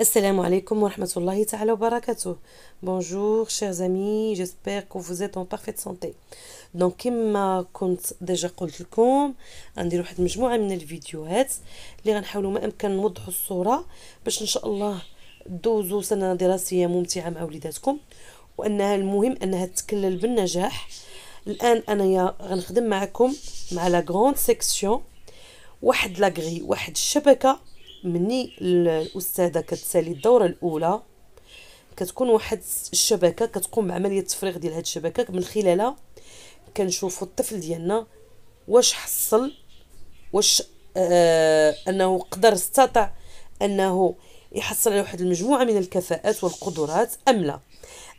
السلام عليكم ورحمة الله تعالى وبركاته بونجور شير زامي جيسبر كو فوزيت اون بارفيت سونتي دونك كيما كنت ديجا قلت لكم غندير واحد المجموعة من الفيديوهات اللي غنحاولوا ما امكن نوضحوا الصورة باش ان شاء الله دوزوا سنة دراسية ممتعة مع وليداتكم وانها المهم انها تكلل بالنجاح الان انايا غنخدم معكم مع لا غروند سيكسيون واحد لاغري واحد الشبكه مني الاستاذه كتسالي الدوره الاولى كتكون واحد الشبكه كتقوم بعمليه التفريغ ديال هاد الشبكه من خلالها كنشوفوا الطفل ديالنا واش حصل واش آه انه قدر استطاع انه يحصل على واحد المجموعه من الكفاءات والقدرات ام لا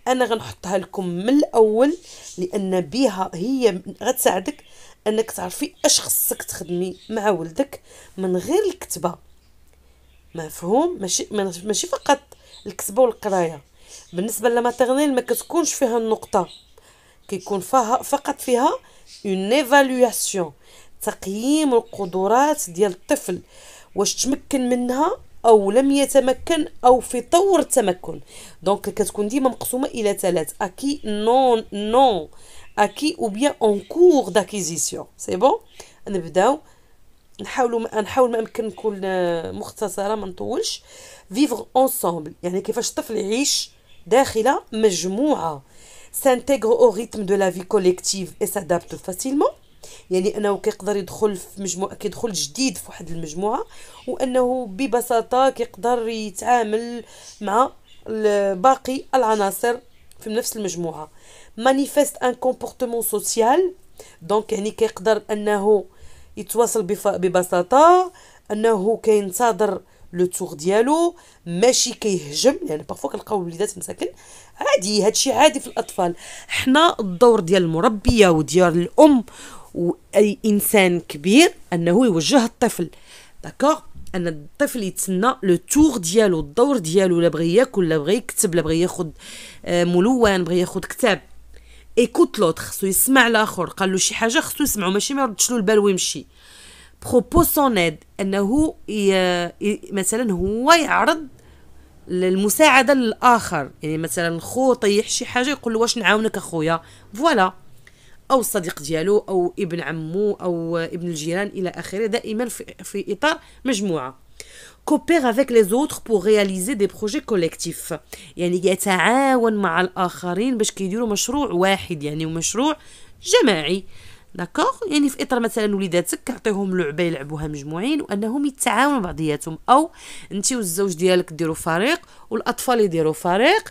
انا غنحطها لكم من الاول لان بها هي غتساعدك انك تعرفي اش خصك تخدمي مع ولدك من غير الكتبه مفهوم ماشي ماشي فقط الكتبه والقرايه بالنسبه للماتيرنيل ما كتكونش فيها النقطه كيكون فيها فقط فيها اون ايفالواسيون تقييم القدرات ديال الطفل واش تمكن منها او لم يتمكن او في طور التمكن دونك كتكون ديما مقسومه الى ثلاث اكي نون نون اكي او بيان اون كور داكيزيسيون سي بون نبداو نحاولوا نحاول ما امكن نكون آه، مختصره ما نطولش فيفغ اونسومبل يعني كيفاش الطفل يعيش داخل مجموعه سانتيغ او ريتم دو لا في كوليكتيف اي سادابت فاسيلمون يعني انه كيقدر يدخل في مجموعه كيدخل جديد في واحد المجموعه وانه ببساطه كيقدر يتعامل مع باقي العناصر في نفس المجموعه مانيفيست ان كومبورتمون سوسيال دونك يعني كيقدر انه يتواصل ببساطه انه كينتظر لو تور ديالو ماشي كيهجم يعني بارفو كنلقاو الوليدات مساكن عادي هادشي عادي في الاطفال حنا الدور ديال المربيه وديال الام واي انسان كبير انه يوجه الطفل داكوغ ان الطفل يتسنى لو تور ديالو الدور ديالو لا بغى ياكل لا بغى يكتب لا بغى ياخذ آه، ملون بغى ياخذ كتاب ايكوت لوتر خصو يسمع الاخر قال له شي حاجه خصو يسمعو ماشي ما يردش له البال ويمشي بروبوز سون انه ي... ي... مثلا هو يعرض المساعده للاخر يعني مثلا خو طيح شي حاجه يقول له واش نعاونك اخويا فوالا او الصديق ديالو او ابن عمو او ابن الجيران الى اخره دائما في, في اطار مجموعه coopère avec les autres pour réaliser des projets collectifs يعني يتعاون مع الآخرين باش كيديروا مشروع واحد يعني مشروع جماعي داكوغ يعني في اطار مثلا وليداتك كعطيهم لعبه يلعبوها مجموعين وانهم يتعاونوا بعضياتهم او انت والزوج ديالك ديروا فريق والاطفال يديروا فريق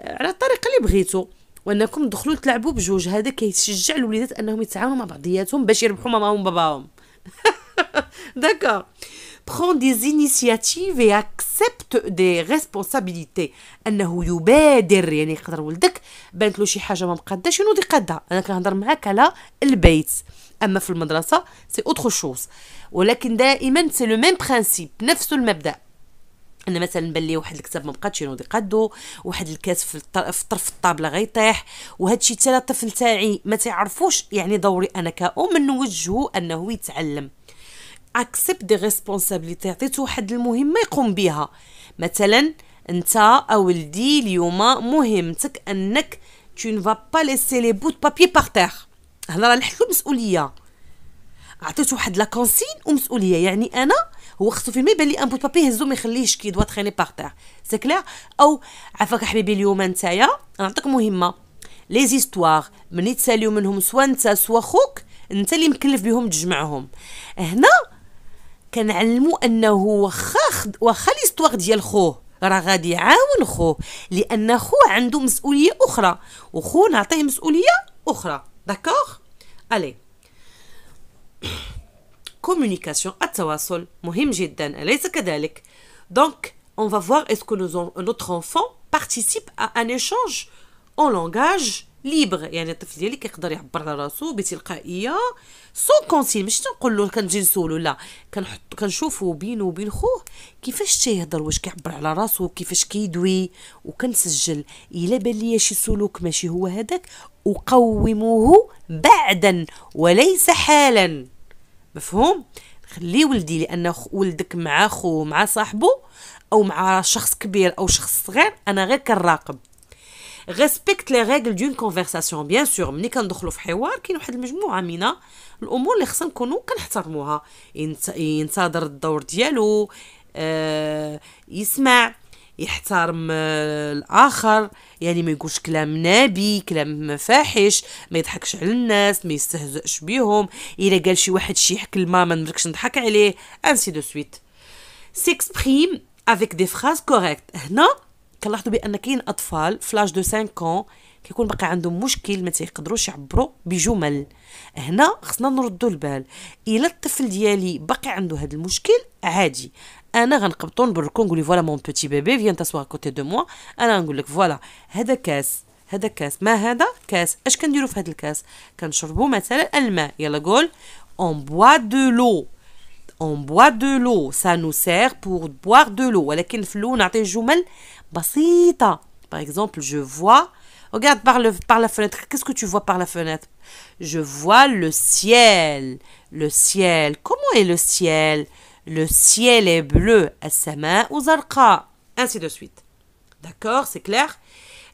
على الطريقه اللي بغيتو وانكم تدخلوا تلعبوا بجوج هذا كيشجع الوليدات انهم يتعاونوا مع بعضياتهم باش يربحوا ماماهم وباباهم داكوغ prend des initiatives et accepte des responsabilités انه يبادر يعني يقدر ولدك بانت له شي حاجه ما مقاده شنو دي انا كنهضر معاك على البيت اما في المدرسه سي اوتر شوز ولكن دائما سي لو ميم برينسيپ نفس المبدا انا مثلا بان لي واحد الكتاب ما بقاش ينوض يقادو واحد الكاس في طرف الطابله غيطيح وهذا الشيء حتى الطفل تاعي ما تعرفوش يعني دوري انا كأم نوجهه انه يتعلم اكسبت دي ريسبونسابيلتي عطيتو واحد المهمه يقوم بها مثلا انت اولدي اليوم مهمتك انك tu ne vas pas laisser les bouts de papier par terre هنا راه نحلو المسؤوليه عطيتو واحد لا كونسين ومسؤوليه يعني انا هو خصو فين ما يبان لي ان بوت بابي هزو ما يخليهش كي دوا تخيني باغ تيغ سي كلير او عفاك حبيبي اليوم نتايا نعطيك مهمه لي زيستوار ملي تساليو منهم سوا نتا سوا خوك نتا اللي مكلف بهم تجمعهم هنا كنعلمو انه واخا واخا ليستواغ ديال خوه راه غادي يعاون خوه لان خوه عنده مسؤوليه اخرى وخوه نعطيه مسؤوليه اخرى داكوغ الي كومونيكاسيون التواصل مهم جدا اليس كذلك دونك on va voir est-ce que nos, notre enfant participe à un échange en langage ليبغ يعني الطفل ديالي كيقدر يعبر على راسو بتلقائيه سو كونسي ماشي تنقول له كنجي نسولو لا كنحط كنشوفو بينه وبين خوه كيفاش تيهضر واش كيعبر على راسو كيفاش كيدوي وكنسجل الا بان ليا شي سلوك ماشي هو هذاك اقوموه بعدا وليس حالا مفهوم خلي ولدي لان ولدك مع خوه مع صاحبه او مع شخص كبير او شخص صغير انا غير كنراقب respecte لي ريغل دون كونفرساسيون بيان سور ملي كندخلوا في حوار كاين واحد المجموعه من الامور اللي خصنا نكونوا كنحترموها ينتظر الدور ديالو يسمع يحترم الاخر يعني ما يقولش كلام نابي كلام فاحش ما يضحكش على الناس ما يستهزئش بيهم الا قال شي واحد شي كلمه ما نبركش نضحك عليه انسي دو سويت سيكسبريم افيك دي فراز كوريكت هنا كنلاحظوا بان كاين اطفال فلاش دو 5 كيكون باقي عندهم مشكل ما تيقدروش يعبروا بجمل هنا خصنا نردوا البال الا الطفل ديالي باقي عنده هذا المشكل عادي انا غنقبطو نبركو نقول فوالا مون بوتي بيبي فيان تاسوار كوتي دو موا انا نقول لك فوالا هذا كاس هذا كاس ما هذا كاس اش كنديروا في هذا الكاس كنشربوا مثلا الماء يلا قول اون بوا دو لو اون بوا دو لو سا نو سير بور بوار دو لو ولكن في الاول نعطي جمل Basita. Par exemple, je vois. Regarde par, par la fenêtre. Qu'est-ce que tu vois par la fenêtre Je vois le ciel. Le ciel. Comment est le ciel Le ciel est bleu. As-sama ou zarqa. Ainsi de suite. D'accord C'est clair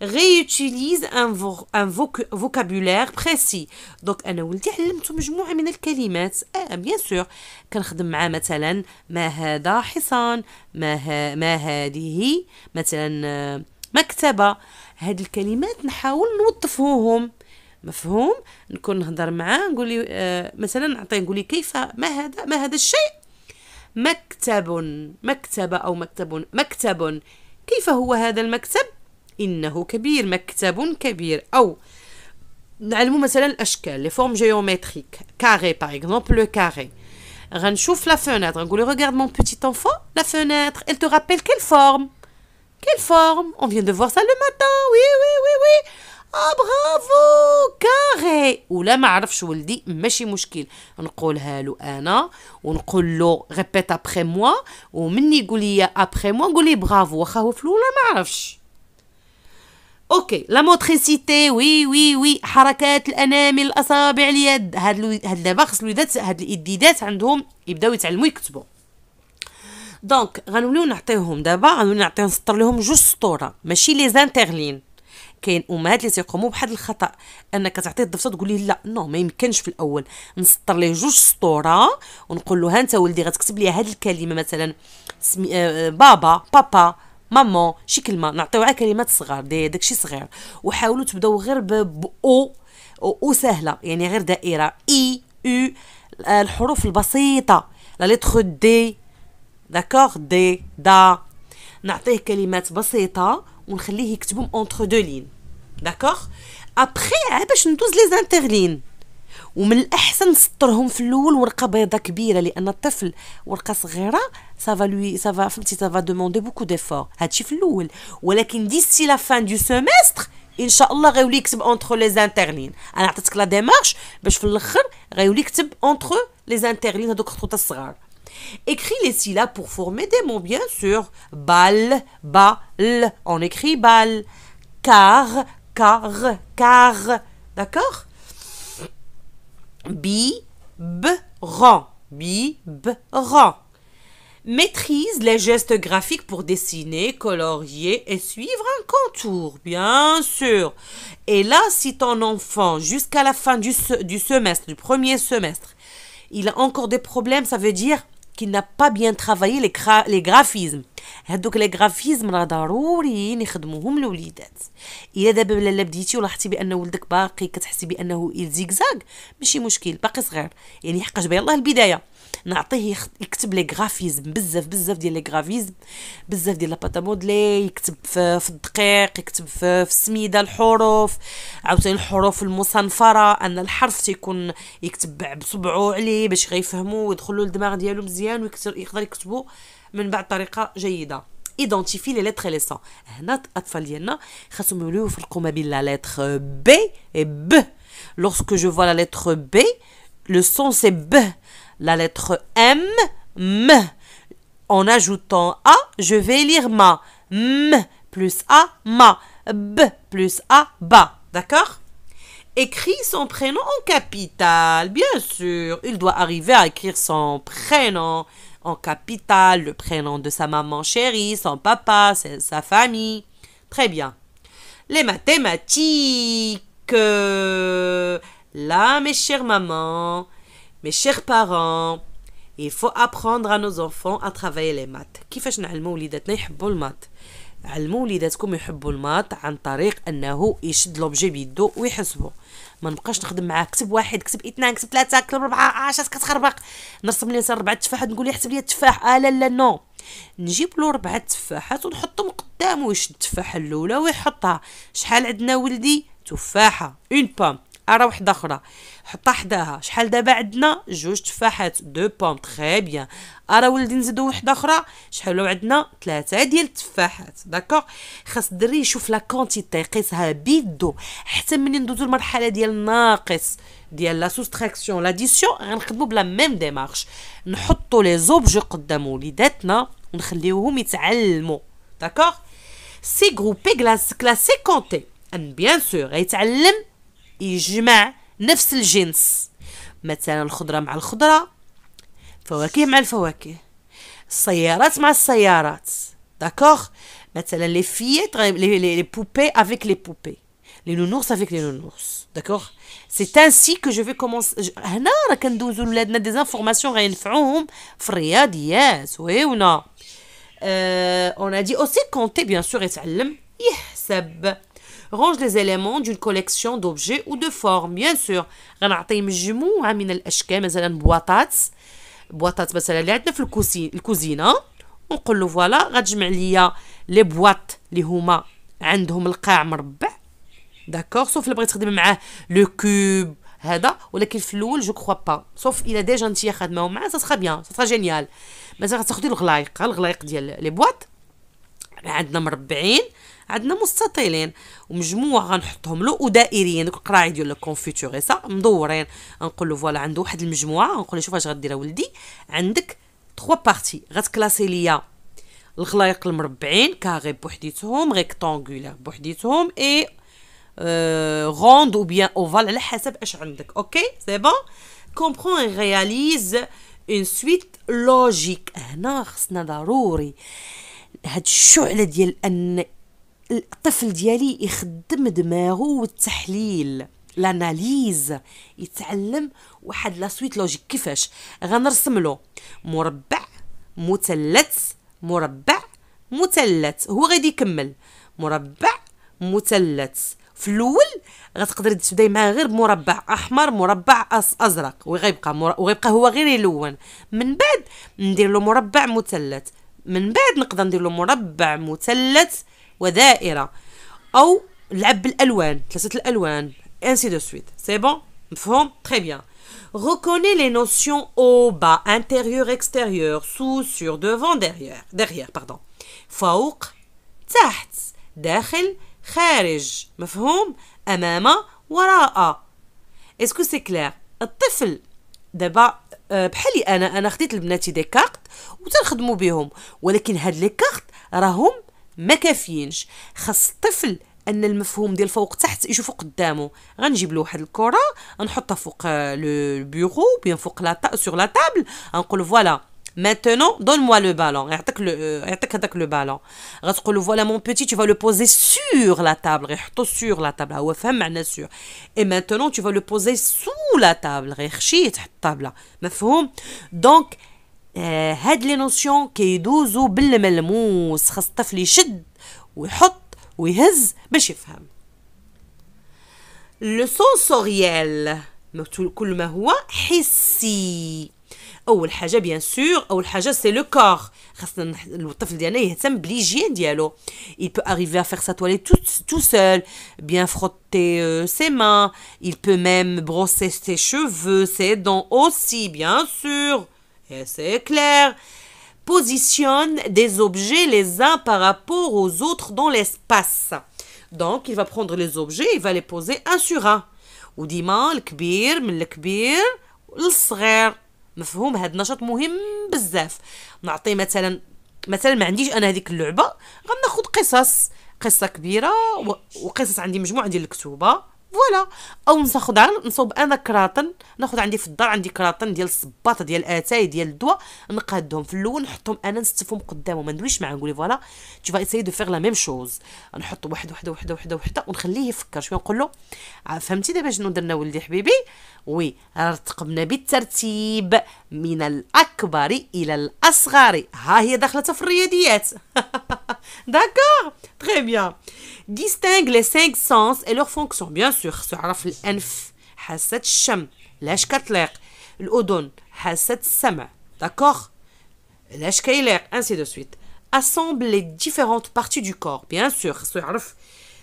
réutilise un, vo un vo vocabulaire précis Donc, دونك انا ولدي علمته مجموعه من الكلمات اه بيان سور كنخدم معاه مثلا ما هذا حصان ما ها ما هذه مثلا آه، مكتبه هاد الكلمات نحاول نوظفوهم مفهوم نكون نهضر معاه نقول لي آه مثلا نعطيه نقول لي كيف ما هذا ما هذا الشيء مكتب مكتبه او مكتب مكتب كيف هو هذا المكتب il est grand, un ou on apprend aussi les les formes géométriques, carré par exemple, le carré. Onشوف la fenêtre, on regarde mon petit enfant, la fenêtre, elle te rappelle quelle forme? Quelle forme? On vient de voir ça le matin. Oui oui oui oui. Oh bravo, carré. Ou la je sais pas mon fils, un problème. On le dit à on répète après moi, Ou, quand il après moi, gouli bravo, واخا la في اوكي لا موتريسيتي وي وي وي حركات الانامل الاصابع اليد هاد الو... هاد دابا خص الوليدات هاد الاديدات عندهم يبداو يتعلموا يكتبوا دونك غنوليو نعطيهم دابا غنوليو نعطيو نسطر لهم جوج سطوره ماشي لي زانترلين كاين امهات اللي تيقوموا بواحد الخطا انك تعطيه الضفطه تقول ليه لا نو ما يمكنش في الاول نسطر ليه جوج سطوره ونقول له ها انت ولدي غتكتب لي هاد الكلمه مثلا سمي آه،, آه بابا بابا مامون شي كلمه نعطيو عا كلمات صغار دي داكشي صغير وحاولوا تبداو غير بأو او سهله يعني غير دائره اي او الحروف البسيطه لا ليتر دي داكوغ دي دا نعطيه كلمات بسيطه ونخليه يكتبهم اونتر دو لين داكوغ ابخي باش ندوز لي زانتيرلين ومن الاحسن نسطرهم في الاول ورقه بيضاء كبيره لان الطفل ورقه صغيره سافا لوي سافا فهمتي سافا دوموندي بوكو ديفور هادشي في الاول ولكن ديسي لا فان دو سيمستر ان شاء الله غيولي يكتب اونتر لي زانترلين انا عطيتك لا ديمارش باش في الاخر غيولي يكتب اونتر لي زانترلين هذوك الخطوط الصغار Écris les syllabes pour former des mots, bien sûr. Bal, bal, on écrit bal. Car, car, car. D'accord b ran Maîtrise les gestes graphiques pour dessiner, colorier et suivre un contour, bien sûr. Et là, si ton enfant, jusqu'à la fin du semestre, du premier semestre, il a encore des problèmes, ça veut dire كي نا با بيان ترافايي لي كرا... لي غرافيزم هادوك لي غرافيزم راه ضروريين يخدموهم الوليدات الا دابا لالا بديتي ولاحظتي بان ولدك باقي كتحسي بانه الزيكزاك ماشي مشكل باقي صغير يعني حقاش الله البدايه نعطيه يكتب لي غرافيزم بزاف بزاف ديال لي غرافيزم بزاف ديال لاباتا مودلي يكتب في, في الدقيق يكتب في, في السميده الحروف عاوتاني الحروف المصنفره ان الحرف تيكون يكتب بصبعو عليه باش غيفهمو ويدخلوا للدماغ ديالو مزيان ويقدر يكتبو من بعد طريقه جيده ايدونتيفي لي لتر لي سون هنا الاطفال ديالنا خاصهم يوليو يفرقوا ما بين لا لتر بي و ب Lorsque جو فوا لا لتر بي لو سون سي ب la lettre M, M. En ajoutant A, je vais lire ma. M plus A, ma. B plus A, ba. D'accord Écris son prénom en capital. bien sûr. Il doit arriver à écrire son prénom en capital. le prénom de sa maman chérie, son papa, sa famille. Très bien. Les mathématiques. Là, mes chères mamans, Mes chers parents, il faut apprendre à nos enfants à travailler les maths كيفاش نعلمو وليداتنا يحبوا المات علمو وليداتكم يحبوا المات عن طريق انه يشد لوبجي بيدو ويحسبو ما نبقاش نخدم معاه كتب واحد كتب اثنان كتب ثلاثه كتب اربعه عشرة كتخربق نرسم لي نسال ربعه تفاحات نقول له حسب لي التفاح آه لا لا نو نجيب له ربعه تفاحات ونحطهم قدامه يشد التفاحه الاولى ويحطها شحال عندنا ولدي تفاحه اون بام ارا واحدة اخرى حطها حداها شحال دابا عندنا جوج تفاحات دو بوم تري بيان ارا ولدي نزيدو واحدة اخرى شحال عندنا ثلاثه ديال التفاحات داكوغ خاص الدري يشوف لا كونتيتي يقيسها بيدو حتى ملي ندوزو المرحله ديال الناقص ديال لا سوستراكسيون لاديسيون غنخدمو بلا ميم ديمارش نحطو لي زوبجي قدام وليداتنا ونخليوهم يتعلموا داكوغ سي غروبي كلاس كلاسي كونتي ان بيان سور يتعلم Ils mangent même le genre. Mettons la légume avec la légume, les fruits avec les fruits, les voitures avec les voitures. D'accord? Mettons les filles avec les poupées, avec les poupées, les nounours avec les nounours. D'accord? C'est ainsi que je vais commencer. Hélas, quand deux enfants ont des informations qu'ils font, Freya dit: oui ou non? Euh, on a dit aussi compter, bien sûr et ça. Yes, Bob." range les éléments d'une collection d'objets ou de formes bien sûr غنعطي مجموعه من الاشكال مثلا بواطات بواطات مثلا اللي عندنا في الكوزين الكوزينه ونقول له فوالا غتجمع ليا لي بواط اللي هما عندهم القاع مربع داكوغ سوف الا بغيت تخدم معاه لو كوب هذا ولكن في الاول جو كخوا با سوف الا ديجا انت خدمه معاه سا سخا بيان سا سخا جينيال مثلا غتاخدي الغلايق الغلايق ديال لي بواط يعني عندنا مربعين عندنا مستطيلين ومجموعه غنحطهم له ودائريين دوك القراعي ديال صا مدورين نقول له فوالا عنده واحد المجموعه نقول له شوف اش غدير ولدي عندك تخوا بارتي غتكلاسي ليا الخلايق المربعين كاغي بوحديتهم ريكتانغولير بوحديتهم اي غوند او بيان اوفال على حسب اش عندك اوكي سي بون كومبرون رياليز اون سويت لوجيك هنا خصنا ضروري هاد الشعله ديال ان الطفل ديالي يخدم دماغه والتحليل لاناليز يتعلم واحد لا سويت لوجيك كيفاش غنرسم له مربع مثلث مربع مثلث هو غادي يكمل مربع مثلث في الاول غتقدري تبداي معاه غير بمربع احمر مربع أص ازرق وغيبقى مر... وغيبقى هو غير يلون من بعد ندير له مربع مثلث من بعد نقدر ندير له مربع مثلث او بالالوان ainsi de suite c'est bon très bien reconnaît les notions haut bas intérieur extérieur sous sur devant derrière derrière pardon تحت داخل waraa est-ce que c'est clair آه، بحالي انا انا خديت لبناتي دي كارت وتنخدموا بهم ولكن هاد لي كارت راهم ما كافيينش خاص الطفل ان المفهوم ديال فوق تحت يشوفو قدامه غنجيب له واحد الكره غنحطها فوق آه، لو بيرو بيان فوق لا سور لا طابل غنقول فوالا Maintenant, donne-moi le ballon. le ballon. Voilà mon petit, tu vas le poser sur la table. Sur la table. Et maintenant, tu vas le poser sous la table. table. Donc, هاد لي نوسيون كيدوزو بالملموس خاص الطفل يشد ويحط ويهز باش يفهم لو سونسوريال كل ما هو حسي bien sûr Haja, bien sûr, حاجه le Haja, c'est le corps. il peut arriver à faire sa toilette tout, tout seul bien frotter euh, ses mains il peut même brosser ses cheveux ses dents aussi bien sûr et c'est clair positionne des objets les uns par rapport aux autres dans l'espace donc il va prendre les objets il va les poser un sur un le Ou le le Kbir, le مفهوم هاد النشاط مهم بزاف نعطي مثلا مثلا ما عنديش انا هذيك اللعبه غناخذ قصص قصه كبيره وقصص عندي مجموعه ديال الكتوبه فوالا او ناخذ نصوب انا كراطن ناخذ عندي في الدار عندي كراطن ديال الصباط ديال اتاي ديال الدواء نقادهم في الاول نحطهم انا نستفهم قدامهم ما ندويش معاه نقول فوالا تو فا ايسيي دو فيغ لا ميم شوز نحط واحد وحده وحده وحده وحده ونخليه يفكر شويه نقول له فهمتي دابا شنو درنا ولدي حبيبي وي très بالترتيب من الأكبر إلى الأصغر ها هي fonction في الرياضيات داكوغ تخي بيان ديستينغ لي سانك سونس اي لور فونكسيون بيان سور تعرف assemble les différentes parties du corps bien sûr تعرف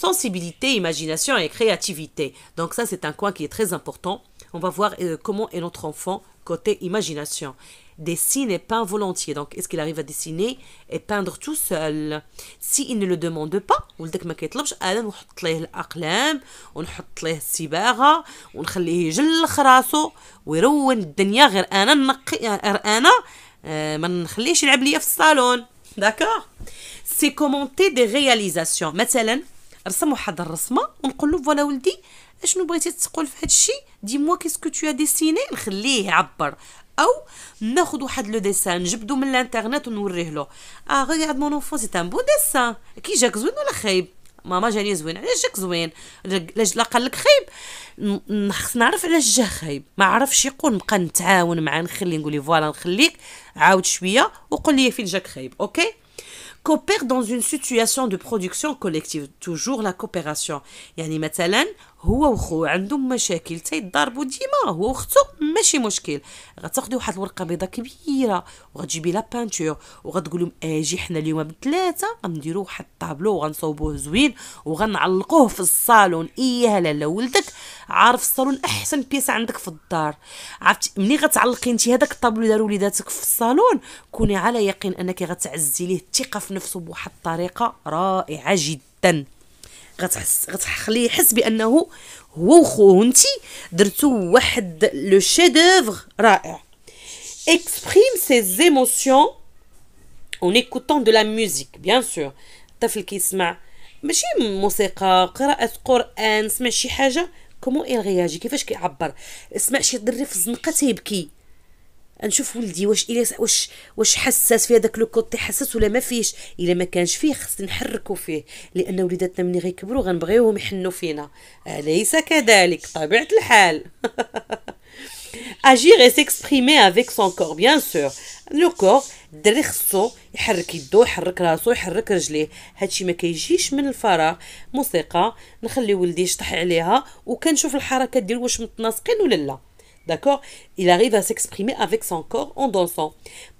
Sensibilité, imagination et créativité. Donc ça, c'est un coin qui est très important. On va voir euh, comment est notre enfant côté imagination. Dessine et peint volontiers. Donc est-ce qu'il arrive à dessiner et peindre tout seul? Si il ne le demande pas, ou le déclenche, on ne pousse les acclam, on ne pousse les sibagra, on ne fait les jeux de on ne roule dans l'airain, on ne nacq dans l'airain. On ne fait que de la blague salon. D'accord? C'est commenter des réalisations. Mets-elle? رسم واحد الرسمه ونقول له فوالا ولدي اشنو بغيتي تقول في هذا الشيء دي موا كيسكو تو ديسيني نخليه يعبر او ناخذ واحد لو ديسان نجبدو من الانترنت ونوريه له اه غير مون اونفون سي ان بو ديسان كي جاك زوين ولا خايب ماما جاني زوين علاش جاك زوين علاش لا قال لك خايب خص نعرف علاش جا خايب ما عرفش يقول نبقى نتعاون معاه نخلي نقول فوالا نخليك عاود شويه وقول لي فين جاك خايب اوكي coopère dans une situation de production collective toujours la coopération Yannick مثلا هو وخوه عندهم مشاكل تيضربوا ديما هو وختو ماشي مشكل غتاخدي واحد الورقه بيضاء كبيره وغتجيبي لا بانتور وغتقول لهم اجي حنا اليوم بثلاثه غنديروا واحد الطابلو وغنصوبوه زوين وغنعلقوه في الصالون ايه لاله ولدك عارف الصالون احسن بيسه عندك في الدار عرفتي ملي غتعلقي انت هذاك الطابلو دار وليداتك في الصالون كوني على يقين انك غتعزي ليه الثقه في نفسه بواحد الطريقه رائعه جدا غتحس غتخليه يحس بانه هو وخوه انت درتو واحد لو شيدوفر رائع اكسبريم سي زيموسيون اون ايكوتون دو لا ميوزيك بيان سور الطفل كيسمع ماشي موسيقى قراءة قرآن سمع شي حاجة كومون il رياجي كيفاش كيعبر سمع شي دري في الزنقة تيبكي نشوف ولدي واش الى واش واش حساس في هذاك لو كوتي حساس ولا ما فيش الا ما كانش فيه خص نحركو فيه لان وليداتنا ملي غيكبروا غنبغيوهم يحنوا فينا اليس كذلك طبيعه الحال agir et s'exprimer avec son corps bien sûr لو كور الدري خصو يحرك يدو يحرك راسو يحرك رجليه هادشي ما كيجيش من الفراغ موسيقى نخلي ولدي يشطح عليها وكنشوف الحركات ديال واش متناسقين ولا لا D'accord Il arrive à s'exprimer avec son corps en dansant.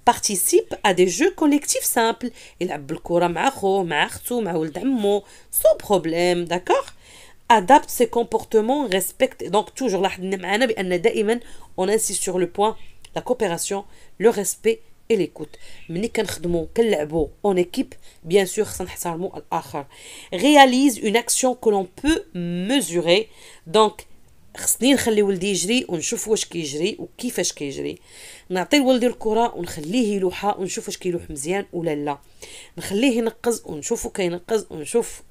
Participe à des jeux collectifs simples. Il a sans problème, d'accord Adapte ses comportements, respecte. Donc, toujours, on insiste sur le point la coopération, le respect et l'écoute. en équipe, bien sûr, réalise une action que l'on peut mesurer. Donc, خصني نخلي ولدي يجري ونشوف واش كيجري وكيفاش كيجري نعطي لولدي الكره ونخليه يلوحها ونشوف واش كيلوح مزيان ولا لا نخليه ينقز ونشوفو كينقز ونشوف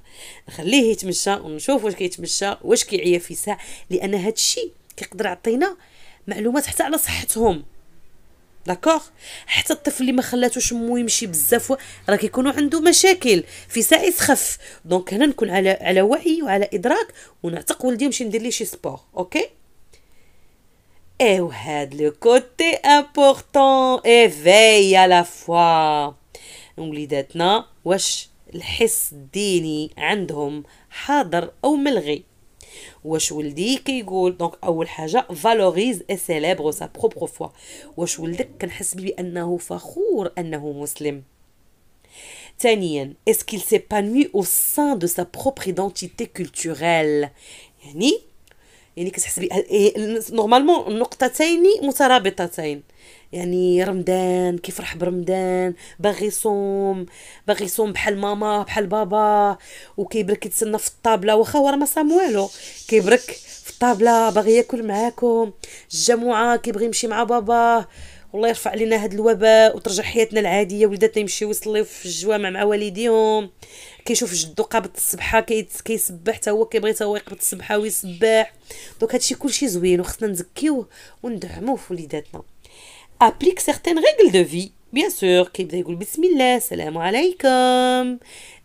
نخليه يتمشى ونشوف واش كيتمشى واش كيعيا في ساع لان هادشي كيقدر يعطينا معلومات حتى على صحتهم داكوغ حتى الطفل اللي ما خلاتوش مو يمشي بزاف راه كيكونوا عنده مشاكل في سائس خف دونك هنا نكون على على وعي وعلى ادراك ونعتق ولدي يمشي ندير ليه شي سبور اوكي ايوا هاد لو كوتي امبورطون ايفي على فوا وليداتنا واش الحس الديني عندهم حاضر او ملغي واش ولدي كيقول دونك اول حاجه فالوريز اي سيليبر سا بروبر فوا واش ولدك كنحس بانه فخور انه مسلم ثانيا اسكيل سيبانوي او سان دو سا بروبر ايدونتيتي كولتوريل يعني يعني كتحس بي نورمالمون يعني النقطتين مترابطتين يعني رمضان كيفرح برمضان باغي يصوم باغي يصوم بحال ماما بحال بابا وكيبرك يتسنى في الطابله واخا هو راه ما صام والو كيبرك في الطابله باغي ياكل معاكم الجمعه كيبغي يمشي مع باباه والله يرفع علينا هاد الوباء وترجع حياتنا العاديه وليداتنا يمشيو يصليو في الجوامع مع والديهم كيشوف جدو قابط السبحه كيسبح حتى هو كيبغي حتى هو يقبط السبحه ويسبح دوك هادشي كلشي زوين وخصنا نزكيوه وندعموه في وليداتنا applique certaines règles de vie بيان سور كيبدا يقول بسم الله السلام عليكم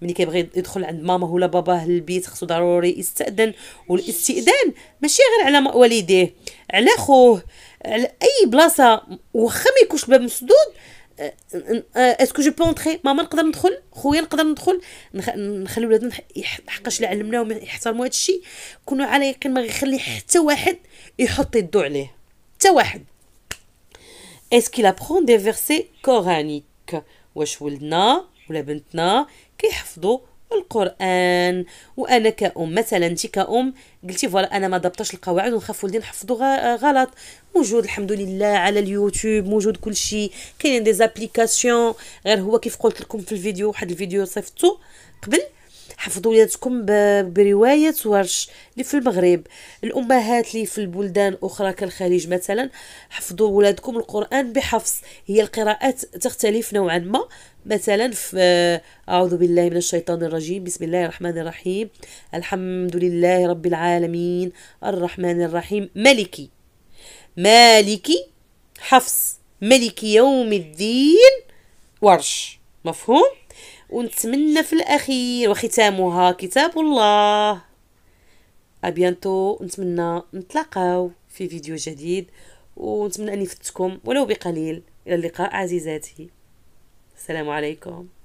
ملي كيبغي يدخل عند ماما ولا باباه للبيت خصو ضروري يستاذن والاستئذان ماشي غير على والديه على خوه على اي بلاصه واخا ما يكونش الباب مسدود اسكو جو بو اونتري ماما نقدر ندخل خويا نقدر ندخل نخلي ولادنا حقاش اللي علمناهم يحترموا هذا الشيء كونوا على يقين ما غيخلي حتى واحد يحط يدو عليه حتى واحد est-ce qu'il apprend des versets coraniques واش ولدنا ولا بنتنا كيحفظوا القران وانا كأم مثلا انت كأم قلتي فوالا انا ما ضبطش القواعد ونخاف ولدي نحفظو غلط موجود الحمد لله على اليوتيوب موجود كل شيء كاينين دي زابليكاسيون غير هو كيف قلت لكم في الفيديو واحد الفيديو صيفطو قبل حفظوا ولادكم برواية ورش اللي في المغرب الأمهات اللي في البلدان أخرى كالخليج مثلا حفظوا ولادكم القرآن بحفظ هي القراءات تختلف نوعا ما مثلا في آه، أعوذ بالله من الشيطان الرجيم بسم الله الرحمن الرحيم الحمد لله رب العالمين الرحمن الرحيم ملكي مالكي حفص ملك يوم الدين ورش مفهوم ونتمنى في الأخير وختامها كتاب الله أبيانتو نتمنى نتلاقاو في فيديو جديد ونتمنى أني فتكم ولو بقليل إلى اللقاء عزيزاتي السلام عليكم